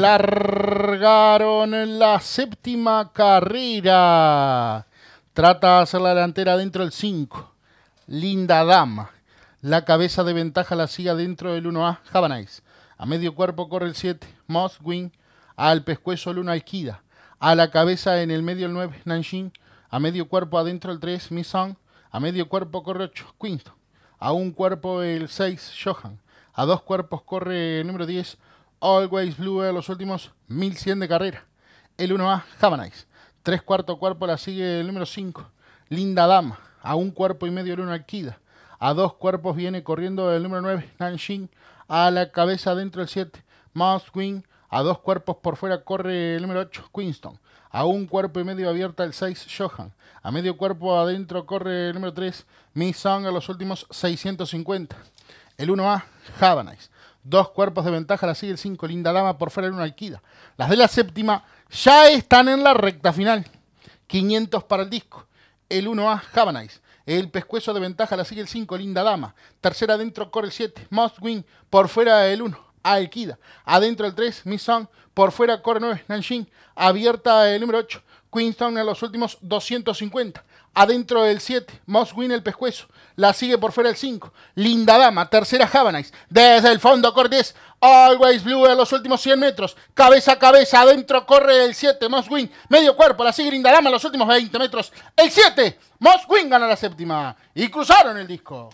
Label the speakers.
Speaker 1: largaron la séptima carrera. Trata de hacer la delantera dentro del 5. Linda Dama. La cabeza de ventaja la sigue dentro del 1A, Javanais. A medio cuerpo corre el 7, wing Al pescuezo el 1, Alquida. A la cabeza en el medio el 9, Nanjing. A medio cuerpo adentro el 3, Misong. A medio cuerpo corre 8, Quinto. A un cuerpo el 6, Johan. A dos cuerpos corre el número 10, Always Blue a los últimos 1100 de carrera. El 1A, Havanais. Tres cuarto cuerpo la sigue el número 5, Linda Dama. A un cuerpo y medio el 1 Alquida. A dos cuerpos viene corriendo el número 9, Nanjing. A la cabeza dentro el 7, Mouse Queen. A dos cuerpos por fuera corre el número 8, Queenston. A un cuerpo y medio abierta el 6, Johan. A medio cuerpo adentro corre el número 3, Miss Song a los últimos 650. El 1A, Havanais, Dos cuerpos de ventaja la sigue el 5, Linda Lama, por fuera el 1 Alquida. Las de la séptima ya están en la recta final. 500 para el disco. El 1A, Havanais, El pescuezo de ventaja la sigue el 5, Linda Dama. Tercera adentro, corre el 7, Wing, Por fuera el 1, Alquida. Adentro el 3, Song. Por fuera corre 9, Nanjing. Abierta el número 8, Queenstown en los últimos 250 adentro del 7. Moss win el pescuezo. La sigue por fuera el 5. Linda Dama, tercera Javanais. Desde el fondo Cortés. Always Blue en los últimos 100 metros. Cabeza a cabeza, adentro corre el 7. Moss Medio cuerpo, la sigue Linda Dama los últimos 20 metros. El 7. Moss win gana la séptima. Y cruzaron el disco.